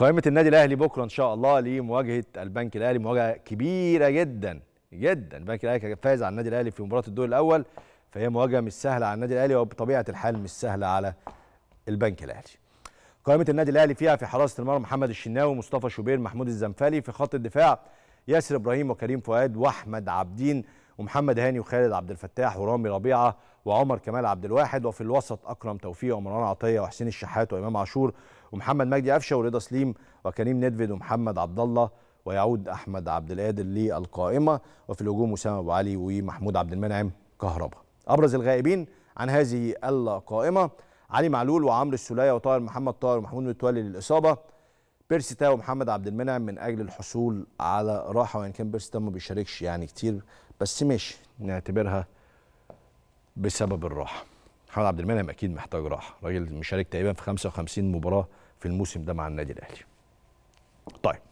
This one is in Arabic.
قائمه النادي الاهلي بكره ان شاء الله لمواجهه البنك الاهلي مواجهه كبيره جدا جدا البنك الاهلي فاز على النادي الاهلي في مباراه الدور الاول فهي مواجهه مش سهله على النادي الاهلي وبطبيعه الحال مش سهله على البنك الاهلي قائمه النادي الاهلي فيها في حراسه المرمى محمد الشناوي مصطفى شوبير محمود الزنفالي في خط الدفاع ياسر ابراهيم وكريم فؤاد واحمد عابدين ومحمد هاني وخالد عبد الفتاح ورامي ربيعه وعمر كمال عبد الواحد وفي الوسط اكرم توفيق ومروان عطيه وحسين الشحات وامام عاشور ومحمد مجدي قفشه ورضا سليم وكريم ندفد ومحمد عبد الله ويعود احمد عبد القادر للقائمه وفي الهجوم اسامه ابو علي ومحمود عبد المنعم كهربا ابرز الغائبين عن هذه القائمه علي معلول وعمرو السوليه وطاهر محمد طاهر ومحمود متولي للاصابه بيرسي تاو ومحمد عبد المنعم من اجل الحصول على راحه وان كان بيرسي تاو ما بيشاركش يعني كتير بس ماشي نعتبرها بسبب الراحه محمد عبد المنعم اكيد محتاج راحه راجل مشارك تقريبا في 55 مباراه في الموسم ده مع النادي الاهلي طيب